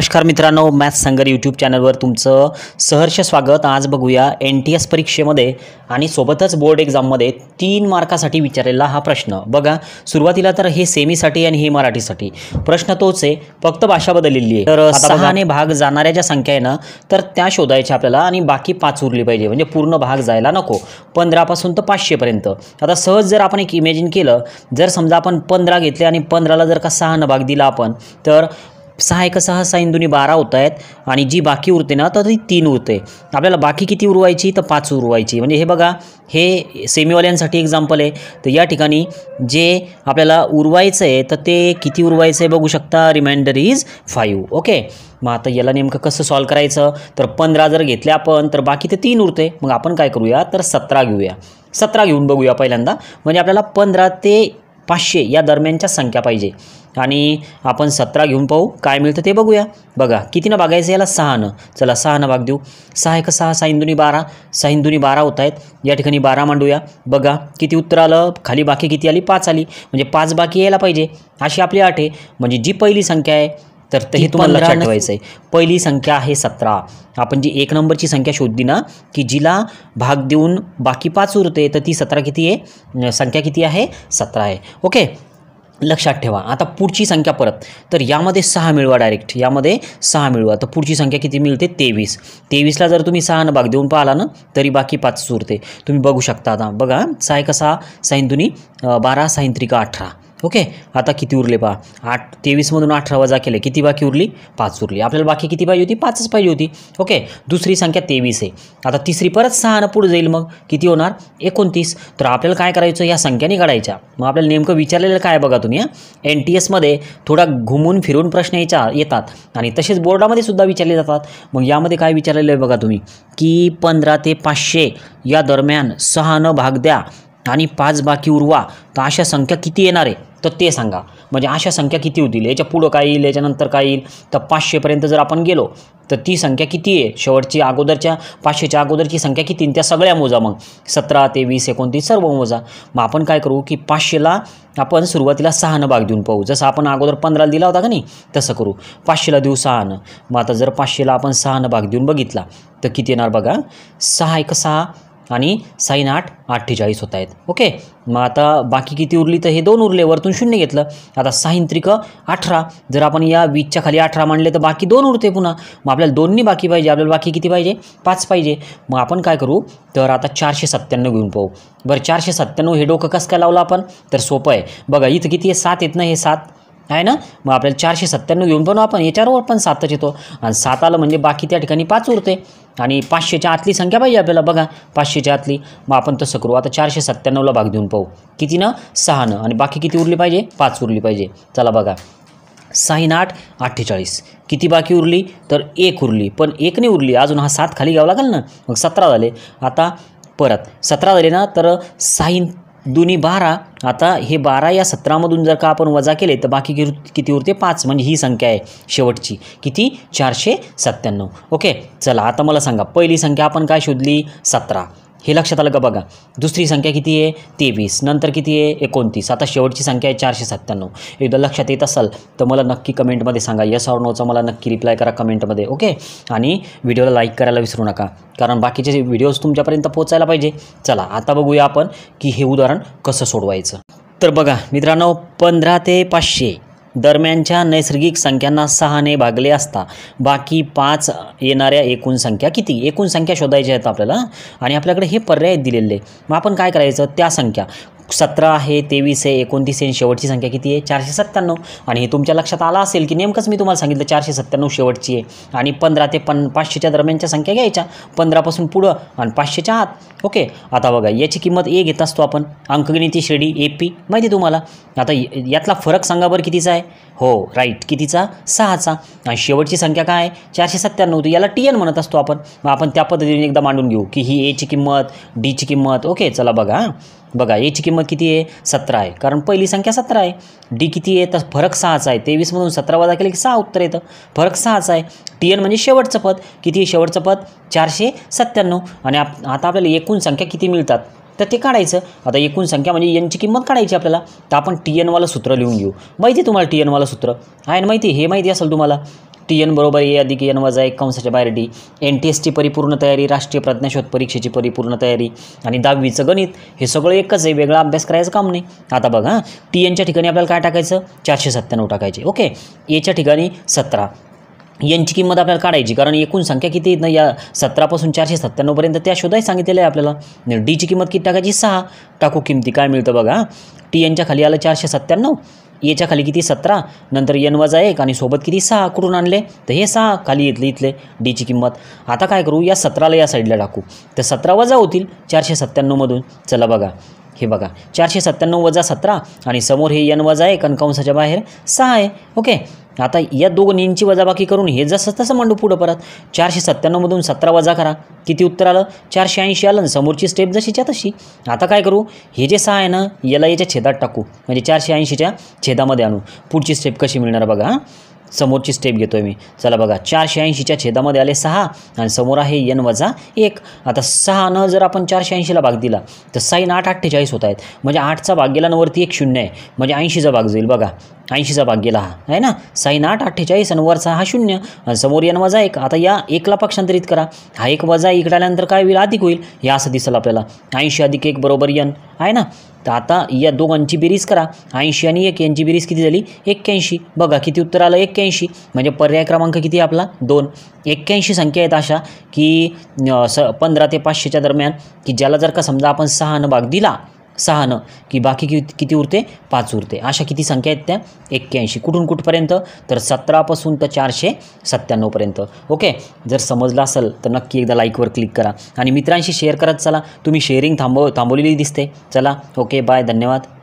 नमस्कार मित्रांनो मॅथ संगर यूट्यूब चॅनलवर तुमचं सहर्ष स्वागत आज बघूया एन टी एस परीक्षेमध्ये आणि सोबतच बोर्ड एक्झाममध्ये तीन मार्कासाठी विचारलेला हा प्रश्न बघा सुरुवातीला तर हे सेमीसाठी आणि हे मराठीसाठी प्रश्न तोच आहे फक्त भाषा बदललेली आहे तर सहाने भाग जाणाऱ्या ज्या संख्या आहे ना तर त्या शोधायच्या आपल्याला आणि बाकी पाच उरली पाहिजे म्हणजे पूर्ण भाग जायला नको पंधरापासून तर पाचशेपर्यंत आता सहज जर आपण एक इमेजिन केलं जर समजा आपण पंधरा घेतले आणि पंधराला जर का सहानं भाग दिला आपण तर सहा एक सहा साईन दोन्ही बारा होत आहेत आणि जी बाकी उरते ना तर ती तीन उरते आपल्याला बाकी किती उरवायची तर पाच उरवायची म्हणजे हे बघा हे सेमीवाल्यांसाठी एक्झाम्पल आहे तर या ठिकाणी जे आपल्याला उरवायचं आहे तर ते किती उरवायचं आहे बघू शकता रिमाइंडर इज फाईव्ह ओके मग आता याला नेमकं कसं सॉल्व करायचं तर पंधरा जर घेतले आपण तर बाकी ते तीन उरते मग आपण काय करूया तर सतरा घेऊया सतरा घेऊन बघूया पहिल्यांदा म्हणजे आपल्याला पंधरा ते पाचशे या दरम्यानच्या संख्या पाहिजे आणि आपण सतरा घेऊन पाहू काय मिळतं ते बघूया बघा कितीनं भागायचं याला सहानं चला सहानं भाग देऊ सहा एक सहा सहा इंदुनी बारा सहा इंदुनी बारा होत आहेत या ठिकाणी बारा मांडूया बघा किती उत्तर आलं खाली बाकी किती आली पाच आली म्हणजे पाच बाकी यायला पाहिजे अशी आपली आठ आहे म्हणजे जी पहिली संख्या आहे तर ते तुम्हाला लक्षात ठेवायचं आहे पहिली संख्या आहे सतरा आपण जी एक नंबरची संख्या शोधली ना की जिला भाग देऊन बाकी पाच उरते तर ती सतरा किती आहे संख्या किती आहे सतरा आहे ओके लक्षात ठेवा आता पुढची संख्या परत तर यामध्ये सहा मिळवा डायरेक्ट यामध्ये सहा मिळवा तर पुढची संख्या किती मिळते तेवीस तेवीसला जर तुम्ही न भाग देऊन पाहिला ना तरी बाकी पाच सुरते तुम्ही बघू शकता आता बघा सहा कसा साईन दुनी बारा साईन त्रिका अठरा ओके आता किती उरले पहा आठ तेवीसमधून अठरा वजा केले किती बाकी उरली पाच उरली आपल्याला बाकी किती पाहिजे होती पाचच पाहिजे होती ओके दुसरी संख्या तेवीस आहे आता तिसरी परत सहानं पुढे जाईल मग किती होणार एकोणतीस तर आपल्याला काय करायचं या संख्याने निघाडायच्या मग आपल्याला नेमकं विचारलेलं काय बघा तुम्ही एन टी एसमध्ये थोडा घुमून फिरून प्रश्न याच्या येतात आणि तसेच बोर्डामध्ये सुद्धा विचारले जातात मग यामध्ये काय विचारलेलं आहे बघा तुम्ही की पंधरा ते पाचशे या दरम्यान सहानं भाग द्या आणि पाच बाकी उरवा तर अशा संख्या किती येणार आहे तर ते सांगा म्हणजे अशा संख्या किती होतील याच्या पुढं काय येईल याच्यानंतर काय येईल तर पाचशेपर्यंत जर आपण गेलो तर ती संख्या किती आहे शेवटची अगोदरच्या पाचशेच्या अगोदरची संख्या किती त्या सगळ्या मोजा मग सतरा ते वीस एकोणतीस सर्व मोजा मग आपण काय करू की पाचशेला आपण सुरुवातीला सहानं भाग देऊन पाहू जसं आपण अगोदर पंधराला दिला होता का नाही तसं करू पाचशेला देऊ सहानं मग आता जर पाचशेला आपण सहानं भाग देऊन बघितला तर किती येणार बघा सहा एक सहा आणि साईन आठ अठ्ठेचाळीस होत आहेत ओके मग आता बाकी किती उरली तर हे दोन उरले वरतून शून्य घेतलं आता साईन त्रिक अठरा जर आपण या वीजच्या खाली अठरा मांडले तर बाकी दोन उरते पुन्हा मग आपल्याला दोन्ही बाकी पाहिजे आपल्याला बाकी किती पाहिजे पाच पाहिजे मग आपण काय करू तर आता चारशे सत्त्याण्णव घेऊन पाहू बरं चारशे सत्त्याण्णव हे डोकं कसं काय लावलं आपण तर सोपं आहे बघा इथं किती आहे सात येत ना हे सात आहे ना मग आपल्याला चारशे सत्त्याण्णव घेऊन बनव आपण याच्यावर पण सातच येतो आणि सात आलं म्हणजे बाकी त्या ठिकाणी पाच उरते आणि पाचशेच्या आतली संख्या पाहिजे आपल्याला बघा पाचशेच्या आतली मग आपण तसं करू आता चारशे सत्त्याण्णवला भाग देऊन पाहू कितीनं सहानं आणि बाकी किती उरली पाहिजे पाच उरली पाहिजे चला बघा साईन आठ अठ्ठेचाळीस किती बाकी उरली तर एक उरली पण एकने उरली अजून हा सात खाली घ्यावा लागेल ना मग सतरा झाले आता परत सतरा झाले ना तर साईन दोन्ही बारा आता हे बारा या सतरामधून जर का आपण वजा केले तर बाकी किती उरते पाच म्हणजे ही संख्या आहे शेवटची किती चारशे सत्त्याण्णव ओके चला आता मला सांगा पहिली संख्या आपण काय शोधली सतरा हे लक्षात आलं का बघा दुसरी संख्या किती आहे तेवीस नंतर किती आहे एकोणतीस आता शेवटची संख्या आहे चारशे सत्त्याण्णव एकदा लक्षात येत असाल तर मला नक्की कमेंटमध्ये सांगा यस और नोचा मला नक्की रिप्लाय करा कमेंटमध्ये ओके आणि व्हिडिओला लाईक करायला विसरू नका कारण बाकीचे व्हिडिओज तुमच्यापर्यंत पोचायला पाहिजे चला आता बघूया आपण की हे उदाहरण कसं सोडवायचं तर बघा मित्रांनो पंधरा ते पाचशे दरम्यानच्या नैसर्गिक संख्यांना सहाने भागले असता बाकी पाच येणाऱ्या एकूण संख्या किती एकूण संख्या शोधायच्या आहेत आपल्याला आणि आपल्याकडे हे पर्याय दिलेले मग आपण काय करायचं त्या संख्या सतरा आहे तेवीस आहे एकोणतीस आहे शेवटची संख्या किती आहे चारशे सत्त्याण्णव आणि हे तुमच्या लक्षात आलं असेल की नेमकंच मी तुम्हाला सांगितलं चारशे सत्त्याण्णव शेवटची आहे आणि पंधरा ते पन पाचशेच्या दरम्यानच्या संख्या घ्यायच्या पंधरापासून पुढं आणि पाचशेच्या आत ओके आता बघा याची किंमत ए घेत असतो आपण अंकगणिती श्रेणी ए पी माहिती तुम्हाला आता यातला फरक सांगा बरं कितीचा आहे हो राईट कितीचा सहाचा आणि शेवटची संख्या काय आहे चारशे सत्त्याण्णव होती याला टी एन म्हणत असतो आपण मग आपण त्या पद्धतीने एकदा मांडून घेऊ की ही एची किंमत डीची किंमत ओके चला बघा हां बघा याची किंमत किती आहे सतरा आहे कारण पहिली संख्या सतरा आहे डी किती आहे तर फरक सहाचा आहे तेवीसमधून सतरा वजा केले की सहा उत्तर येतं फरक सहाचा आहे टी एन म्हणजे शेवटचं पद किती आहे शेवटचं पद चारशे सत्त्याण्णव आणि आप आता आपल्याला एकूण संख्या किती मिळतात तर ते काढायचं आता एकूण संख्या म्हणजे यांची किंमत काढायची आपल्याला तर आपण टी एनवालं सूत्र लिहून घेऊ माहिती आहे तुम्हाला टी एनवालं सूत्र आहे माहिती हे माहिती असेल तुम्हाला टी एन बरोबर ए अधिक एन वजा एक कंसाच्या बाहेर डी एन टी एस परिपूर्ण तयारी राष्ट्रीय प्रज्ञाशोध परीक्षेची परिपूर्ण तयारी आणि दहावीचं गणित हे सगळं एकच आहे वेगळा अभ्यास करायचं काम नाही आता बघा हां टी एनच्या ठिकाणी आपल्याला काय टाकायचं चारशे सत्त्याण्णव टाकायचे ओके एच्या ठिकाणी सतरा यांची किंमत आपल्याला काढायची कारण एकूण संख्या किती नाही या सतरापासून चारशे सत्त्याण्णवपर्यंत त्या शोधाय सांगितलेलं आहे आपल्याला डीची किंमत किती टाकायची सहा टाकू किमती काय मिळतं बघा टी एनच्या खाली आलं चारशे सत्त्याण्णव याच्या खाली किती सतरा नंतर एन वजा एक आणि सोबत किती सहा कुठून आणले तर हे सहा खाली इथले इथले डीची किंमत आता काय करू या सतराला या साईडला टाकू तर सतरा वजा होतील चारशे सत्त्याण्णवमधून चला बघा हे बघा चारशे सत्त्याण्णव वजा सतरा आणि समोर हे यन वजा एक अंकांशाच्या बाहेर सहा आहे ओके आता या दोघांची वजाबाकी करून हे जसं तसं मांडू पुढं परत चारशे सत्त्याण्णवमधून सतरा वजा करा किती उत्तर आलं चारशे ऐंशी आलं आणि समोरची स्टेप जशीच्या तशी आता काय करू हे जे सहा आहे ना याला याच्या छेदात टाकू म्हणजे चारशे ऐंशीच्या छेदामध्ये आणू पुढची स्टेप कशी मिळणार बघा समोरची स्टेप घेतो आहे मी चला बघा चारशे ऐंशीच्या छेदामध्ये आले सहा आणि समोर आहे यन वजा एक आता सहानं जर आपण चारशे ऐंशीला भाग दिला तर साईन आठ अठ्ठेचाळीस होत आहेत म्हणजे आठचा भाग गेला वरती एक शून्य आहे म्हणजे ऐंशीचा भाग जाईल बघा ऐंशीचा भाग गेला हा आहे ना साईन आठ अठ्ठेचाळीस आणि वरचा हा शून्य आणि समोर यन वजा एक आता या एकला पक्षांतरित करा हा एक वजा इकडे आल्यानंतर काय होईल अधिक होईल हे असं दिसेल आपल्याला ऐंशी अधिक एक बरोबर यन आहे ना तर आता या दोघांची बेरीज करा ऐंशी आणि एक यांची बेरीज किती झाली एक्क्याऐंशी बघा किती उत्तर आलं एक्क्याऐंशी म्हणजे पर्याय क्रमांक किती आपला दोन एक्क्याऐंशी संख्या आहेत अशा की स पंधरा ते पाचशेच्या दरम्यान की ज्याला जर का समजा आपण सहानं भाग दिला सहा न की बाकी कि किती उरते पाच उरते अशा किती संख्या आहेत त्या एक्क्याऐंशी कुठून कुठपर्यंत तर सतरापासून तर चारशे सत्त्याण्णवपर्यंत ओके जर समजलं असेल तर नक्की एकदा लाईकवर क्लिक करा आणि मित्रांशी शेअर करत चला तुम्ही शेअरिंग थांबव थांबवलेली दिसते चला ओके बाय धन्यवाद